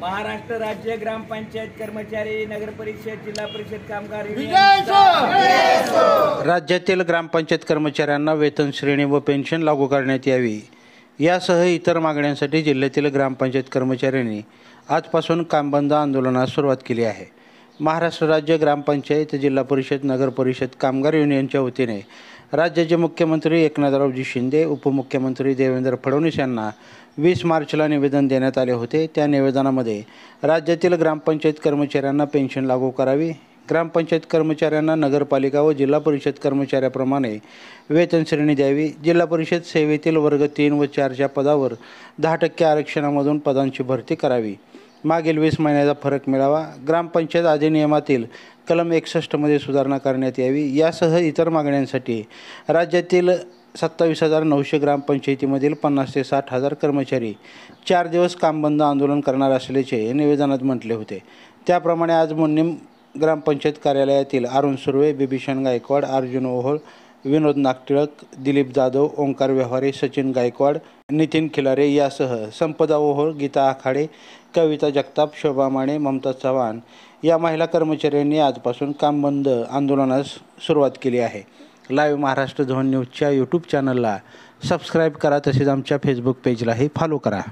महाराष्ट्र राज्य ग्रामपंचायत कर्मचारी नगर परिषद जिल्हा परिषद कामगार राज्यातील ग्रामपंचायत कर्मचाऱ्यांना वेतन श्रेणी व पेन्शन लागू करण्यात यावी यासह इतर मागण्यांसाठी जिल्ह्यातील ग्रामपंचायत कर्मचाऱ्यांनी आजपासून काम बंद आंदोलनास सुरुवात केली आहे महाराष्ट्र राज्य ग्रामपंचायत जिल्हा परिषद नगर परिषद कामगार युनियनच्या वतीने राज्याचे मुख्यमंत्री एकनाथरावजी शिंदे उपमुख्यमंत्री देवेंद्र फडणवीस यांना वीस मार्चला निवेदन देण्यात आले होते त्या निवेदनामध्ये राज्यातील ग्रामपंचायत कर्मचाऱ्यांना पेन्शन लागू करावी ग्रामपंचायत कर्मचाऱ्यांना नगरपालिका व जिल्हा परिषद कर्मचाऱ्याप्रमाणे वेतन श्रेणी द्यावी जिल्हा परिषद सेवेतील वर्ग तीन व चारच्या पदावर दहा टक्के आरक्षणामधून पदांची भरती करावी मागील वीस महिन्याचा फरक मिळावा ग्रामपंचायत अधिनियमातील कलम एकसष्टमध्ये सुधारणा करण्यात यावी यासह इतर मागण्यांसाठी राज्यातील सत्तावीस हजार नऊशे ग्रामपंचायतीमधील पन्नास ते साठ हजार कर्मचारी चार दिवस कामबंद आंदोलन करणार असल्याचे निवेदनात म्हटले होते त्याप्रमाणे आज मुन्नीम ग्रामपंचायत कार्यालयातील अरुण सुर्वे बिभीषण गायकवाड अर्जुन ओहोळ विनोद नागटिळक दिलीप जाधव ओंकार व्यवहारे सचिन गायकवाड नितीन खिलारे यासह संपदा ओहोळ गीता आखाडे कविता जगताप शोभा माने ममता चव्हाण या महिला कर्मचाऱ्यांनी आजपासून काम बंद आंदोलनास सुरुवात केली आहे लाईव्ह महाराष्ट्र झोन न्यूजच्या यूट्यूब चॅनलला सबस्क्राईब करा तसेच आमच्या फेसबुक पेजलाही फॉलो करा